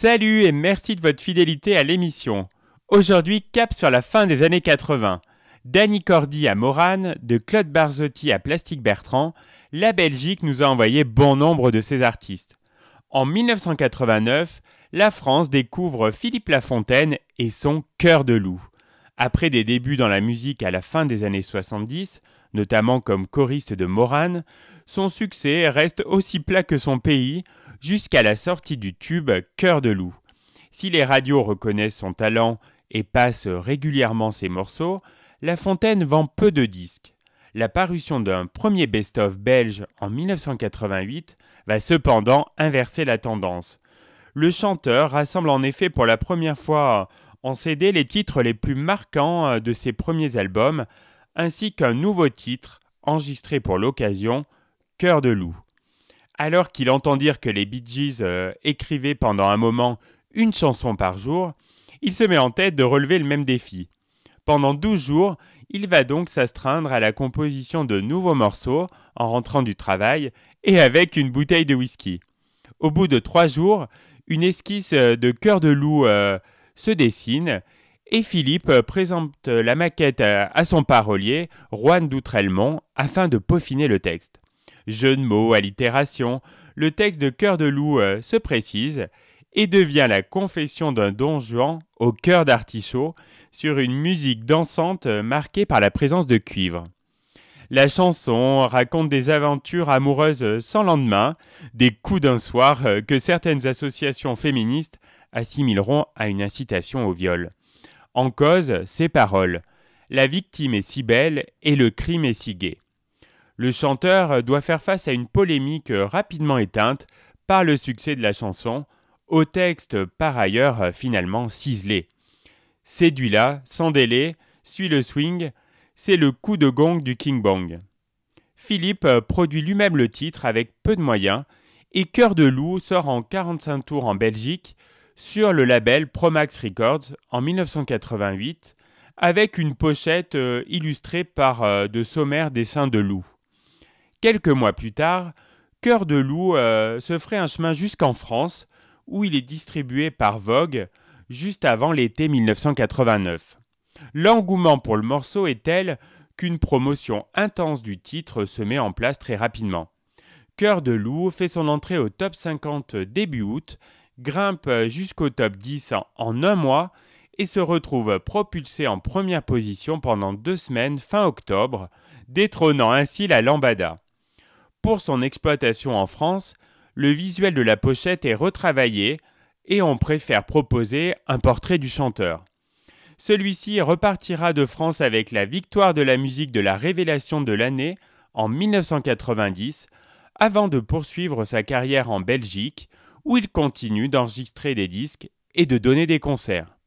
Salut et merci de votre fidélité à l'émission. Aujourd'hui, cap sur la fin des années 80. Danny Cordy à Morane, de Claude Barzotti à Plastique Bertrand, la Belgique nous a envoyé bon nombre de ses artistes. En 1989, la France découvre Philippe Lafontaine et son Cœur de loup. Après des débuts dans la musique à la fin des années 70, notamment comme choriste de Morane, son succès reste aussi plat que son pays jusqu'à la sortie du tube Cœur de loup. Si les radios reconnaissent son talent et passent régulièrement ses morceaux, La Fontaine vend peu de disques. La parution d'un premier best-of belge en 1988 va cependant inverser la tendance. Le chanteur rassemble en effet pour la première fois en CD les titres les plus marquants de ses premiers albums, ainsi qu'un nouveau titre enregistré pour l'occasion, Cœur de loup. Alors qu'il entend dire que les Bee Gees euh, écrivaient pendant un moment une chanson par jour, il se met en tête de relever le même défi. Pendant 12 jours, il va donc s'astreindre à la composition de nouveaux morceaux en rentrant du travail et avec une bouteille de whisky. Au bout de 3 jours, une esquisse euh, de cœur de loup euh, se dessine et Philippe euh, présente euh, la maquette euh, à son parolier, Juan d'Outrelmont, afin de peaufiner le texte. Jeune mot, mots, allitération, le texte de Cœur de loup se précise et devient la confession d'un don au cœur d'artichaut sur une musique dansante marquée par la présence de cuivre. La chanson raconte des aventures amoureuses sans lendemain, des coups d'un soir que certaines associations féministes assimileront à une incitation au viol en cause ces paroles. La victime est si belle et le crime est si gai. Le chanteur doit faire face à une polémique rapidement éteinte par le succès de la chanson, au texte par ailleurs finalement ciselé. Séduit-la, sans délai, suit le swing, c'est le coup de gong du King Bong. Philippe produit lui-même le titre avec peu de moyens et Cœur de loup sort en 45 tours en Belgique sur le label Promax Records en 1988 avec une pochette euh, illustrée par euh, de sommaires dessins de loups. Quelques mois plus tard, Cœur de loup euh, se ferait un chemin jusqu'en France où il est distribué par Vogue juste avant l'été 1989. L'engouement pour le morceau est tel qu'une promotion intense du titre se met en place très rapidement. Cœur de loup fait son entrée au top 50 début août grimpe euh, jusqu'au top 10 en, un mois et se retrouve propulsé en première position pendant deux semaines fin octobre, détrônant ainsi la Lambada. Pour son exploitation en France, le visuel de la pochette est retravaillé et on préfère proposer un portrait du chanteur. Celui-ci repartira de France avec la victoire de la musique de la révélation de l'année en 1990, avant de poursuivre sa carrière en Belgique, où il continue d'enregistrer des disques et de donner des concerts.